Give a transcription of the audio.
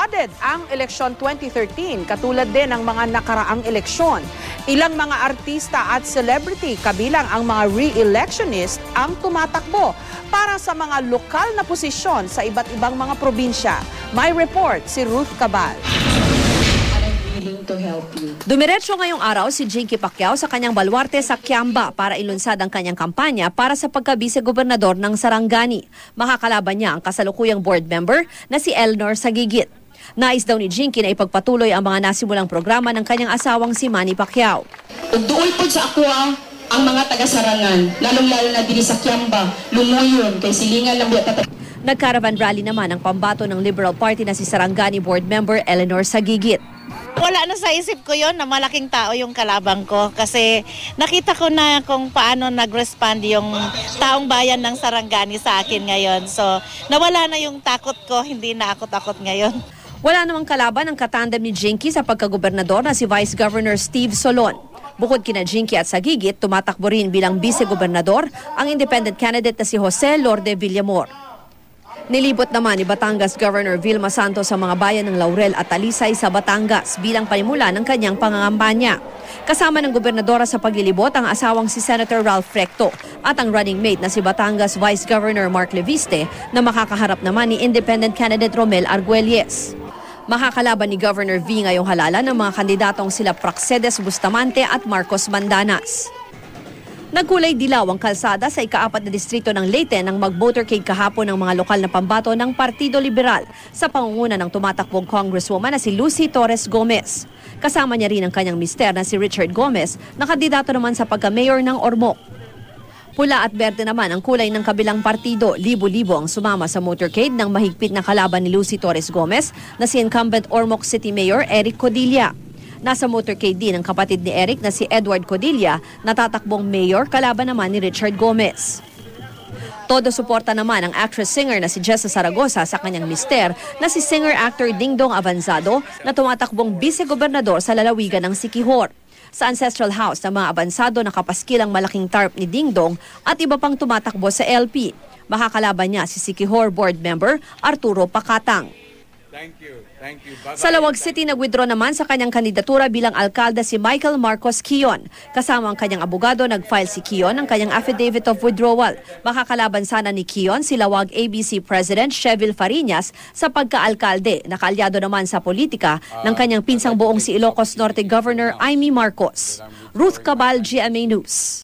frauded ang eleksyon 2013 katulad din ng mga nakaraang eleksyon. Ilang mga artista at celebrity kabilang ang mga re-electionist ang tumatakbo para sa mga lokal na posisyon sa iba't ibang mga probinsya. My report si Ruth Cabal to help you. Dumiretso ngayong araw si Jinky Pacquiao sa kanyang balwarte sa Kiamba para ilunsad ang kanyang kampanya para sa pagkabise-gobernador ng Sarangani. Makakalaban niya ang kasalukuyang board member na si Elnor Sagigit. Nais daw ni Jinky na ipagpatuloy ang mga nasimulang programa ng kanyang asawang si Manny Pacquiao. Pagduol po sa ako ang mga taga-sarangan, lalong-lalo na diri sa Kiamba, Lumuyon, kay Silingan, lang Lambiat Nag-caravan rally naman ang pambato ng Liberal Party na si Sarangani Board Member Eleanor Sagigit. Wala na sa isip ko yon na malaking tao yung kalabang ko kasi nakita ko na kung paano nag-respond yung taong bayan ng Sarangani sa akin ngayon. So nawala na yung takot ko, hindi na ako takot ngayon. Wala namang kalaban ang katandem ni Jinky sa pagkagobernador na si Vice Governor Steve Solon. Bukod kina Jinky at Sagigit, tumatakbo rin bilang vice-gobernador ang independent candidate na si Jose Lorde Villamor. Nilibot naman ni Batangas Governor Vilma Santos sa mga bayan ng Laurel at Talisay sa Batangas bilang panimula ng kanyang pangangampanya. Kasama ng gobernadora sa paglilibot ang asawang si Senator Ralph Recto at ang running mate na si Batangas Vice Governor Mark Leviste na makakaharap naman ni independent candidate Romel Arguelles. Makakalaban ni Governor V ngayong halalan ng mga kandidatong sila Praxedes Bustamante at Marcos Mandanas. Nagkulay dilaw ang kalsada sa ikaapat na distrito ng Leyte nang mag-motorcade kahapon ng mga lokal na pambato ng Partido Liberal sa pangunguna ng tumatakbong Congresswoman na si Lucy Torres Gomez. Kasama niya rin ang kanyang mister na si Richard Gomez na kandidato naman sa pagka-mayor ng Ormoc. Pula at berde naman ang kulay ng kabilang partido. Libo-libo ang sumama sa motorcade ng mahigpit na kalaban ni Lucy Torres Gomez na si incumbent Ormoc City Mayor Eric Codilla. Nasa motorcade din ang kapatid ni Eric na si Edward Codilla, natatakbong mayor kalaban naman ni Richard Gomez. Todo suporta naman ang actress-singer na si Jessa Saragosa sa kanyang mister na si singer-actor Dingdong Avanzado na tumatakbong vice-gobernador sa lalawigan ng Sikihor sa ancestral house ng mga abansado na kapaskilang malaking tarp ni Dingdong at iba pang tumatakbo sa LP. Makakalaban niya si Sikihor board member Arturo Pakatang. Thank you. Thank you. Bye -bye. Sa Lawag City, nagwithdraw naman sa kanyang kandidatura bilang alkalde si Michael Marcos Kion. Kasama ang kanyang abogado, nag-file si Kion ng kanyang affidavit of withdrawal. Makakalaban sana ni Kion si Lawag ABC President Chevil Fariñas sa pagkaalkalde. Nakalyado naman sa politika ah, ng kanyang pinsang buong si Ilocos Norte Governor Aimee Marcos. Ruth Cabal, GMA News.